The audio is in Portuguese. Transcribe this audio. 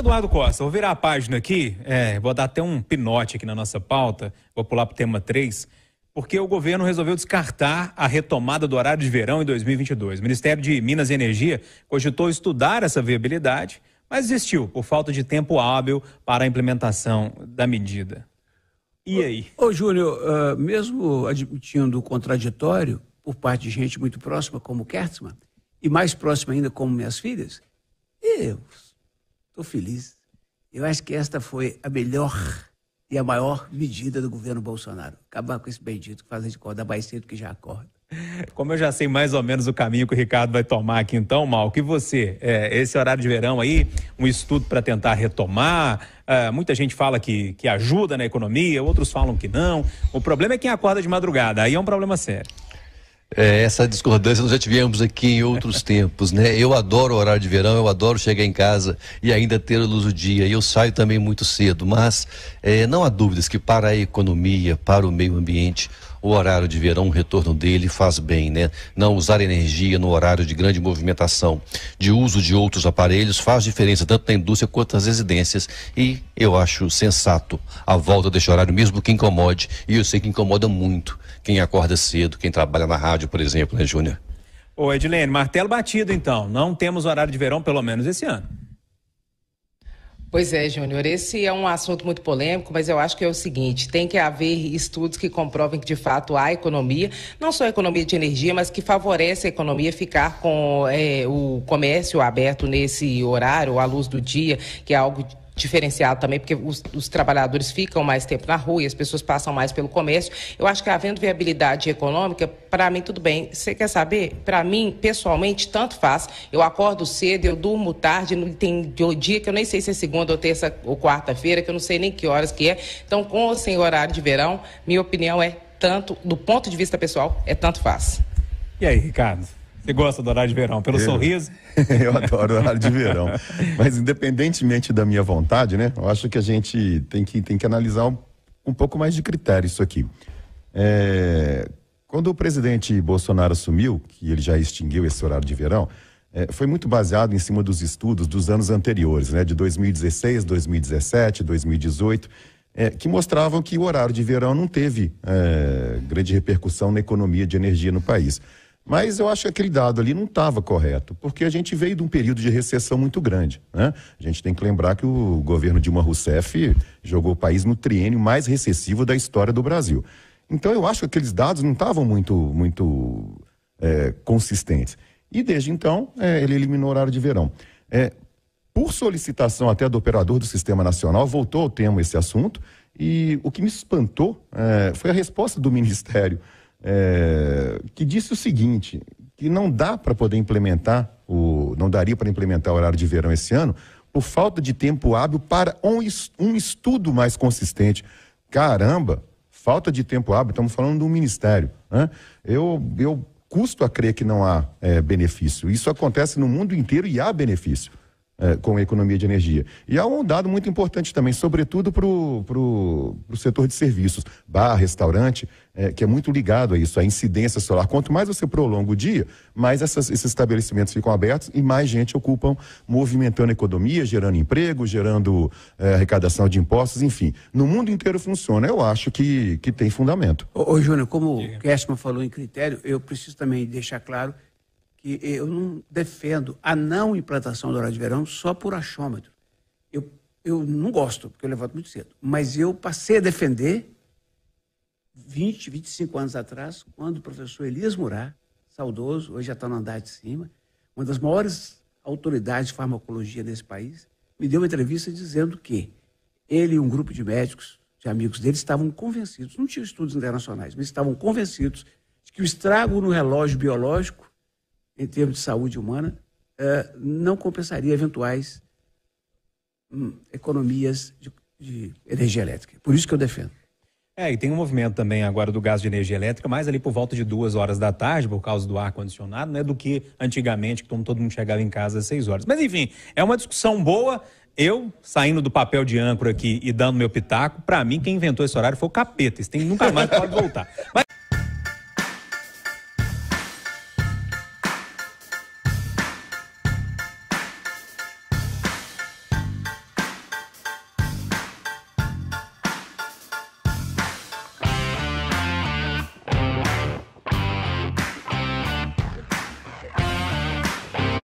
Eduardo Costa, vou virar a página aqui, é, vou dar até um pinote aqui na nossa pauta, vou pular para o tema 3, porque o governo resolveu descartar a retomada do horário de verão em 2022. O Ministério de Minas e Energia cogitou estudar essa viabilidade, mas desistiu por falta de tempo hábil para a implementação da medida. E aí? Ô, ô Júlio, uh, ah, mesmo admitindo o contraditório por parte de gente muito próxima, como Kertzmann, e mais próxima ainda, como minhas filhas, eu Estou feliz. Eu acho que esta foi a melhor e a maior medida do governo Bolsonaro. Acabar com esse bendito que faz a gente acordar mais cedo que já acorda. Como eu já sei mais ou menos o caminho que o Ricardo vai tomar aqui, então, Mal, que você, é, esse horário de verão aí, um estudo para tentar retomar, é, muita gente fala que, que ajuda na economia, outros falam que não. O problema é quem acorda de madrugada, aí é um problema sério. É, essa discordância nós já tivemos aqui em outros tempos, né? Eu adoro o horário de verão, eu adoro chegar em casa e ainda ter a luz do dia. E eu saio também muito cedo, mas é, não há dúvidas que para a economia, para o meio ambiente, o horário de verão, o retorno dele faz bem, né? Não usar energia no horário de grande movimentação, de uso de outros aparelhos, faz diferença tanto na indústria quanto nas residências. E eu acho sensato a volta deste horário, mesmo que incomode. E eu sei que incomoda muito quem acorda cedo, quem trabalha na rádio, por exemplo, né, Júnior? Ô, Edilene, martelo batido então. Não temos horário de verão, pelo menos esse ano. Pois é, Júnior. Esse é um assunto muito polêmico, mas eu acho que é o seguinte: tem que haver estudos que comprovem que, de fato, há economia, não só economia de energia, mas que favorece a economia ficar com é, o comércio aberto nesse horário, à luz do dia, que é algo diferenciado também, porque os, os, trabalhadores ficam mais tempo na rua e as pessoas passam mais pelo comércio. Eu acho que havendo viabilidade econômica, para mim tudo bem. Você quer saber? Para mim, pessoalmente, tanto faz. Eu acordo cedo, eu durmo tarde, não tem dia que eu nem sei se é segunda ou terça ou quarta-feira, que eu não sei nem que horas que é. Então, com ou sem horário de verão, minha opinião é tanto, do ponto de vista pessoal, é tanto faz. E aí, Ricardo? Você gosta do horário de verão, pelo eu, sorriso? Eu adoro o horário de verão. Mas independentemente da minha vontade, né? Eu acho que a gente tem que, tem que analisar um, um pouco mais de critério isso aqui. É, quando o presidente Bolsonaro assumiu, que ele já extinguiu esse horário de verão, é, foi muito baseado em cima dos estudos dos anos anteriores, né? De 2016, 2017, 2018. É, que mostravam que o horário de verão não teve é, grande repercussão na economia de energia no país. Mas eu acho que aquele dado ali não estava correto, porque a gente veio de um período de recessão muito grande. Né? A gente tem que lembrar que o governo Dilma Rousseff jogou o país no triênio mais recessivo da história do Brasil. Então eu acho que aqueles dados não estavam muito, muito é, consistentes. E desde então é, ele eliminou o horário de verão. É, por solicitação até do operador do Sistema Nacional, voltou ao tema esse assunto, e o que me espantou é, foi a resposta do Ministério é, que disse o seguinte, que não dá para poder implementar, o, não daria para implementar o horário de verão esse ano, por falta de tempo hábil para um, um estudo mais consistente. Caramba, falta de tempo hábil, estamos falando do ministério. Né? Eu, eu custo a crer que não há é, benefício. Isso acontece no mundo inteiro e há benefício. Eh, com a economia de energia. E há um dado muito importante também, sobretudo para o setor de serviços, bar, restaurante, é, que é muito ligado a isso, a incidência solar. Quanto mais você prolonga o dia, mais essas, esses estabelecimentos ficam abertos e mais gente ocupam, movimentando a economia, gerando emprego, gerando é, arrecadação de impostos, enfim. No mundo inteiro funciona, eu acho que, que tem fundamento. Ô, ô Júnior, como Sim. o Kessman falou em critério, eu preciso também deixar claro que eu não defendo a não implantação do horário de verão só por achômetro. Eu, eu não gosto, porque eu levanto muito cedo. Mas eu passei a defender 20, 25 anos atrás, quando o professor Elias Murá, saudoso, hoje já está no andar de cima, uma das maiores autoridades de farmacologia desse país, me deu uma entrevista dizendo que ele e um grupo de médicos, de amigos dele, estavam convencidos, não tinham estudos internacionais, mas estavam convencidos de que o estrago no relógio biológico em termos de saúde humana, é, não compensaria eventuais hum, economias de, de energia elétrica. Por isso que eu defendo. É, e tem um movimento também agora do gás de energia elétrica, mais ali por volta de duas horas da tarde, por causa do ar-condicionado, né? Do que antigamente, que todo mundo chegava em casa às seis horas. Mas enfim, é uma discussão boa. Eu, saindo do papel de âncora aqui e dando meu pitaco, para mim, quem inventou esse horário foi o capeta. Isso tem, nunca mais pode voltar. Mas...